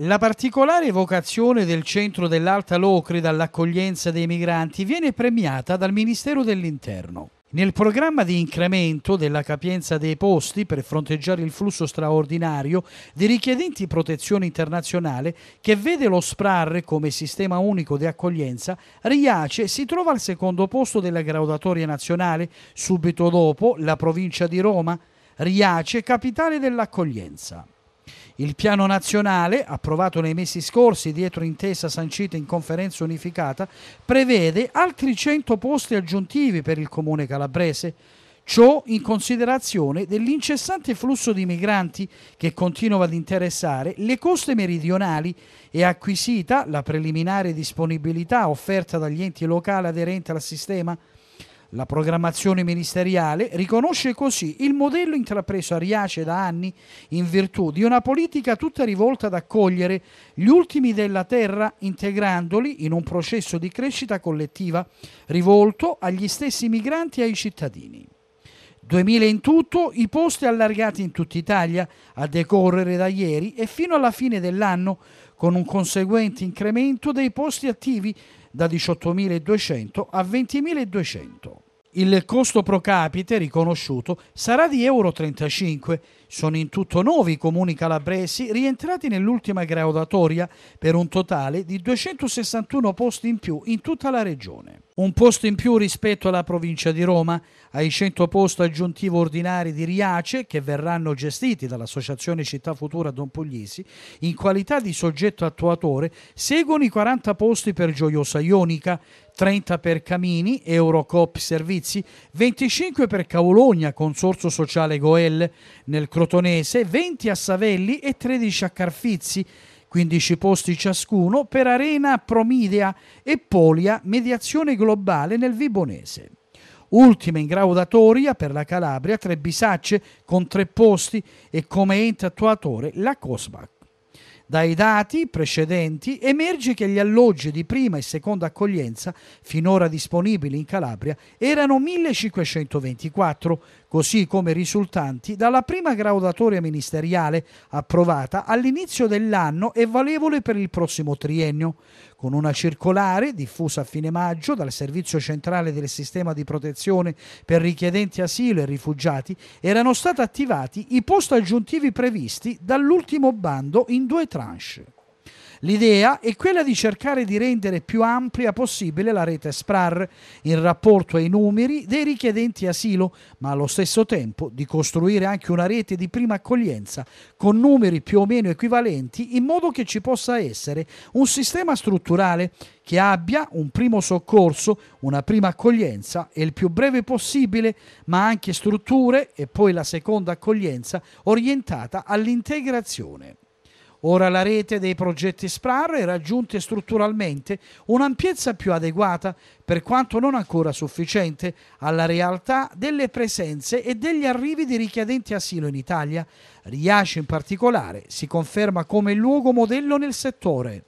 La particolare vocazione del centro dell'Alta Locreda dall'accoglienza dei migranti viene premiata dal Ministero dell'Interno. Nel programma di incremento della capienza dei posti per fronteggiare il flusso straordinario di richiedenti protezione internazionale che vede lo SPRAR come sistema unico di accoglienza, Riace si trova al secondo posto della graduatoria nazionale, subito dopo la provincia di Roma, Riace capitale dell'accoglienza. Il piano nazionale, approvato nei mesi scorsi dietro intesa sancita in conferenza unificata, prevede altri 100 posti aggiuntivi per il comune calabrese. Ciò in considerazione dell'incessante flusso di migranti che continua ad interessare le coste meridionali e acquisita la preliminare disponibilità offerta dagli enti locali aderenti al sistema la programmazione ministeriale riconosce così il modello intrapreso a Riace da anni in virtù di una politica tutta rivolta ad accogliere gli ultimi della terra integrandoli in un processo di crescita collettiva rivolto agli stessi migranti e ai cittadini. 2000 in tutto i posti allargati in tutta Italia a decorrere da ieri e fino alla fine dell'anno con un conseguente incremento dei posti attivi da 18.200 a 20.200 il costo pro capite riconosciuto sarà di Euro 35. Sono in tutto 9 i comuni calabresi rientrati nell'ultima graduatoria per un totale di 261 posti in più in tutta la regione un posto in più rispetto alla provincia di Roma, ai 100 posti aggiuntivi ordinari di Riace che verranno gestiti dall'Associazione Città Futura Don Puglisi, in qualità di soggetto attuatore seguono i 40 posti per Gioiosa Ionica, 30 per Camini, Eurocop Servizi, 25 per Cavologna, Consorzio Sociale Goel, nel Crotonese, 20 a Savelli e 13 a Carfizzi. 15 posti ciascuno, per Arena, Promidea e Polia, mediazione globale nel Vibonese. Ultima in graudatoria per la Calabria, tre bisacce con tre posti e come ente attuatore la Cosmac. Dai dati precedenti emerge che gli alloggi di prima e seconda accoglienza finora disponibili in Calabria erano 1524 così come risultanti dalla prima graduatoria ministeriale approvata all'inizio dell'anno e valevole per il prossimo triennio, con una circolare diffusa a fine maggio dal Servizio Centrale del Sistema di Protezione per richiedenti asilo e rifugiati, erano stati attivati i post aggiuntivi previsti dall'ultimo bando in due tranche. L'idea è quella di cercare di rendere più ampia possibile la rete SPRAR in rapporto ai numeri dei richiedenti asilo, ma allo stesso tempo di costruire anche una rete di prima accoglienza con numeri più o meno equivalenti in modo che ci possa essere un sistema strutturale che abbia un primo soccorso, una prima accoglienza e il più breve possibile, ma anche strutture e poi la seconda accoglienza orientata all'integrazione. Ora la rete dei progetti SPRAR raggiunge strutturalmente un'ampiezza più adeguata, per quanto non ancora sufficiente, alla realtà delle presenze e degli arrivi di richiedenti asilo in Italia. Riace in particolare si conferma come luogo modello nel settore.